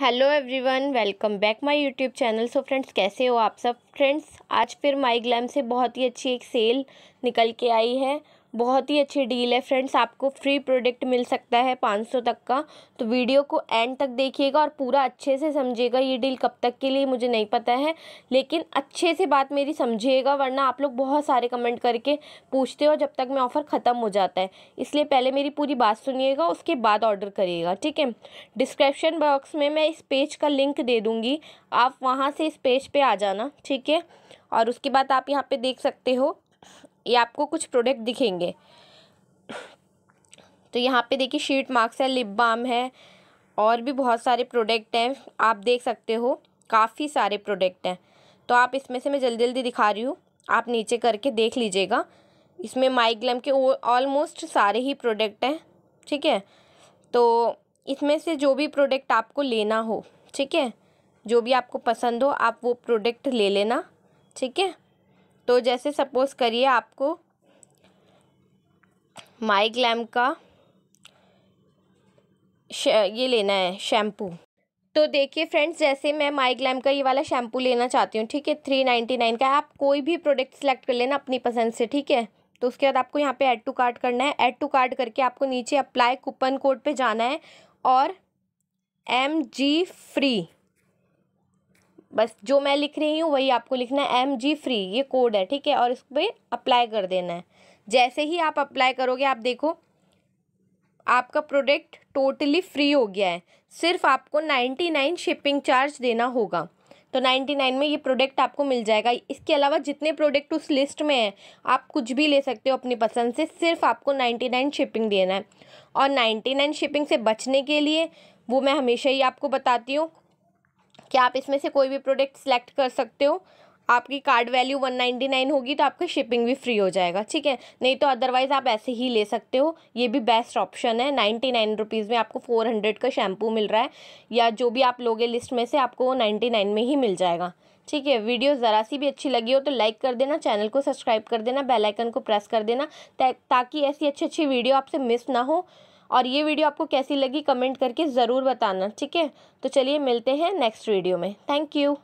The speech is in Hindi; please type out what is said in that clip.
hello everyone welcome back my YouTube channel so friends कैसे हो आप सब फ्रेंड्स आज फिर माई ग्लैम से बहुत ही अच्छी एक सेल निकल के आई है बहुत ही अच्छी डील है फ्रेंड्स आपको फ्री प्रोडक्ट मिल सकता है पाँच सौ तक का तो वीडियो को एंड तक देखिएगा और पूरा अच्छे से समझिएगा ये डील कब तक के लिए मुझे नहीं पता है लेकिन अच्छे से बात मेरी समझिएगा वरना आप लोग बहुत सारे कमेंट करके पूछते हो जब तक मैं ऑफ़र ख़त्म हो जाता है इसलिए पहले मेरी पूरी बात सुनिएगा उसके बाद ऑर्डर करिएगा ठीक है डिस्क्रिप्शन बॉक्स में मैं इस पेज का लिंक दे दूँगी आप वहाँ से इस पेज पर आ जाना ठीक है और उसके बाद आप यहाँ पर देख सकते हो ये आपको कुछ प्रोडक्ट दिखेंगे तो यहाँ पे देखिए शीट मार्क्स है लिप बाम है और भी बहुत सारे प्रोडक्ट हैं आप देख सकते हो काफ़ी सारे प्रोडक्ट हैं तो आप इसमें से मैं जल्दी जल्दी दिखा रही हूँ आप नीचे करके देख लीजिएगा इसमें माइग्लम के ऑलमोस्ट सारे ही प्रोडक्ट हैं ठीक है तो इसमें से जो भी प्रोडक्ट आपको लेना हो ठीक है जो भी आपको पसंद हो आप वो प्रोडक्ट ले लेना ठीक है तो जैसे सपोज़ करिए आपको माई ग्लैम का ये लेना है शैम्पू तो देखिए फ्रेंड्स जैसे मैं माई ग्लैम का ये वाला शैम्पू लेना चाहती हूँ ठीक है थ्री नाइन्टी नाइन का आप कोई भी प्रोडक्ट सेलेक्ट कर लेना अपनी पसंद से ठीक है तो उसके बाद आपको यहाँ पे ऐड टू कार्ड करना है ऐड टू कार्ड करके आपको नीचे अप्लाई कूपन कोड पे जाना है और एम जी फ्री बस जो मैं लिख रही हूँ वही आपको लिखना है एम जी फ्री ये कोड है ठीक है और इस पर अप्लाई कर देना है जैसे ही आप अप्लाई करोगे आप देखो आपका प्रोडक्ट टोटली फ्री हो गया है सिर्फ आपको नाइन्टी नाइन शिपिंग चार्ज देना होगा तो नाइन्टी नाइन में ये प्रोडक्ट आपको मिल जाएगा इसके अलावा जितने प्रोडक्ट उस लिस्ट में हैं आप कुछ भी ले सकते हो अपनी पसंद से सिर्फ आपको नाइन्टी नाइन शिपिंग देना है और नाइन्टी नाइन शिपिंग से बचने के लिए वो मैं हमेशा ही आपको बताती हूँ कि आप इसमें से कोई भी प्रोडक्ट सेलेक्ट कर सकते हो आपकी card value one ninety nine होगी तो आपका शिपिंग भी फ्री हो जाएगा ठीक है नहीं तो अदरवाइज़ आप ऐसे ही ले सकते हो ये भी बेस्ट ऑप्शन है नाइन्टी नाइन रुपीज़ में आपको फोर हंड्रेड का शैम्पू मिल रहा है या जो भी आप लोगे लिस्ट में से आपको वो नाइन्टी नाइन में ही मिल जाएगा ठीक है वीडियो ज़रा सी भी अच्छी लगी हो तो लाइक कर देना चैनल को सब्सक्राइब कर देना बेलाइकन को प्रेस कर देना ताकि ऐसी अच्छी अच्छी वीडियो आपसे मिस ना हो और ये वीडियो आपको कैसी लगी कमेंट करके ज़रूर बताना ठीक है तो चलिए मिलते हैं नेक्स्ट वीडियो में थैंक यू